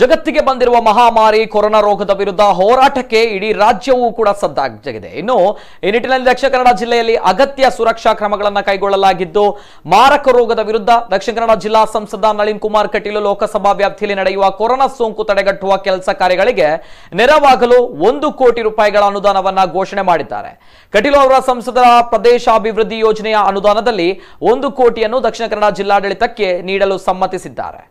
ಜಗತ್ತಿಗೆ ಬಂದಿರುವ ಮಹಾಮಾರಿ ಕೊರೋನಾ ರೋಗದ ವಿರುದ್ಧ ಹೋರಾಟಕ್ಕೆ ಇಡೀ ರಾಜ್ಯವೂ ಕೂಡ ಸದ್ದಾಗಿದೆ ಇನ್ನು ಈ ನಿಟ್ಟಿನಲ್ಲಿ ದಕ್ಷಿಣ ಕನ್ನಡ ಜಿಲ್ಲೆಯಲ್ಲಿ ಅಗತ್ಯ ಸುರಕ್ಷಾ ಕ್ರಮಗಳನ್ನು ಕೈಗೊಳ್ಳಲಾಗಿದ್ದು ಮಾರಕ ರೋಗದ ವಿರುದ್ಧ ದಕ್ಷಿಣ ಕನ್ನಡ ಜಿಲ್ಲಾ ಸಂಸದ ನಳಿನ್ ಕುಮಾರ್ ಕಟೀಲು ಲೋಕಸಭಾ ವ್ಯಾಪ್ತಿಯಲ್ಲಿ ನಡೆಯುವ ಕೊರೋನಾ ಸೋಂಕು ತಡೆಗಟ್ಟುವ ಕೆಲಸ ಕಾರ್ಯಗಳಿಗೆ ನೆರವಾಗಲು ಒಂದು ಕೋಟಿ ರೂಪಾಯಿಗಳ ಅನುದಾನವನ್ನ ಘೋಷಣೆ ಮಾಡಿದ್ದಾರೆ ಕಟೀಲು ಅವರ ಸಂಸದರ ಪ್ರದೇಶಾಭಿವೃದ್ಧಿ ಯೋಜನೆಯ ಅನುದಾನದಲ್ಲಿ ಒಂದು ಕೋಟಿಯನ್ನು ದಕ್ಷಿಣ ಕನ್ನಡ ಜಿಲ್ಲಾಡಳಿತಕ್ಕೆ ನೀಡಲು ಸಮ್ಮತಿಸಿದ್ದಾರೆ